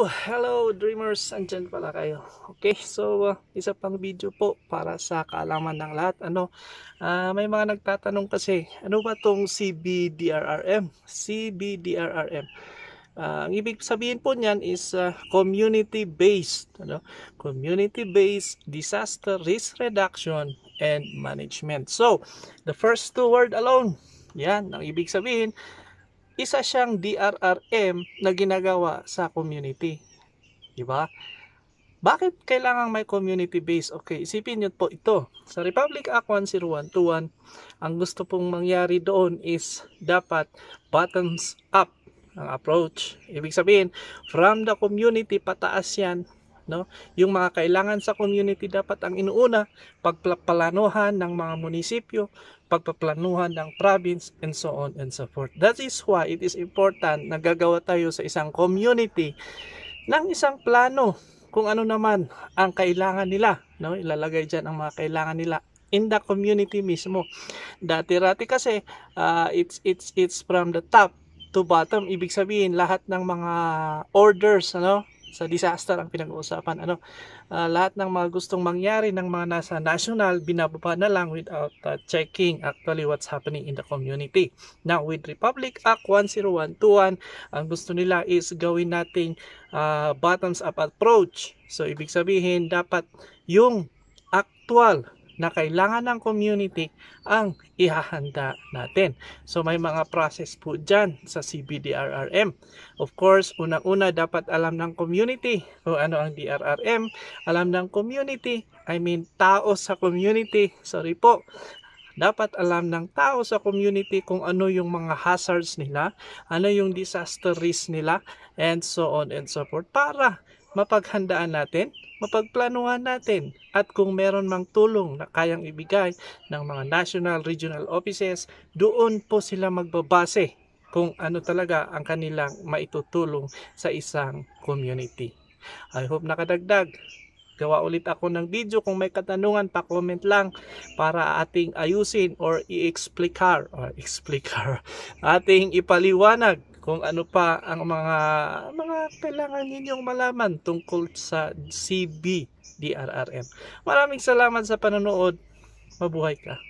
Oh, hello dreamers, andyan pala kayo okay, so uh, isa pang video po para sa kaalaman ng lahat ano, uh, may mga nagtatanong kasi ano ba tong CBDRRM CBDRRM uh, ah, ang ibig sabihin po niyan is uh, ah, community based ano? community based disaster risk reduction and management so, the first two word alone yan, ang ibig sabihin isa siyang DRRM na ginagawa sa community. Di ba? Bakit kailangan may community base? Okay, isipin niyo po ito. Sa Republic Act 10121, ang gusto pong mangyari doon is dapat bottoms up ang approach. Ibig sabihin, from the community, pataas yan no? Yung mga kailangan sa community dapat ang inuuna, pagplanuhan ng mga munisipyo, pagpaplanuhan ng province, and so on and so forth. That is why it is important na gagawa tayo sa isang community ng isang plano kung ano naman ang kailangan nila. No? Ilalagay diyan ang mga kailangan nila in the community mismo. Dati-rati kasi uh, it's it's it's from the top to bottom ibig sabihin lahat ng mga orders ano sa disaster ang pinag-uusapan. Ano, uh, lahat ng mga gustong mangyari ng mga nasa national, binababa na lang without uh, checking actually what's happening in the community. Now, with Republic Act 10121, ang gusto nila is gawin natin uh, ah, bottoms-up approach. So, ibig sabihin, dapat yung actual na kailangan ng community ang ihahanda natin. So may mga process po dyan sa CBDRRM. Of course, unang-una dapat alam ng community o ano ang DRRM. Alam ng community, I mean tao sa community, sorry po, dapat alam ng tao sa community kung ano yung mga hazards nila, ano yung disaster risk nila, and so on and so forth para mapaghandaan natin, mapagplanuhan natin at kung meron mang tulong na kayang ibigay ng mga national regional offices, doon po sila magbabase kung ano talaga ang kanilang maitutulong sa isang community. I hope nakadagdag. Gawa ulit ako ng video kung may katanungan pa comment lang para ating ayusin or i-explicar or explicar ating ipaliwanag kung ano pa ang mga mga kailangan ninyong malaman tungkol sa CB DRRM. Maraming salamat sa panonood. Mabuhay ka.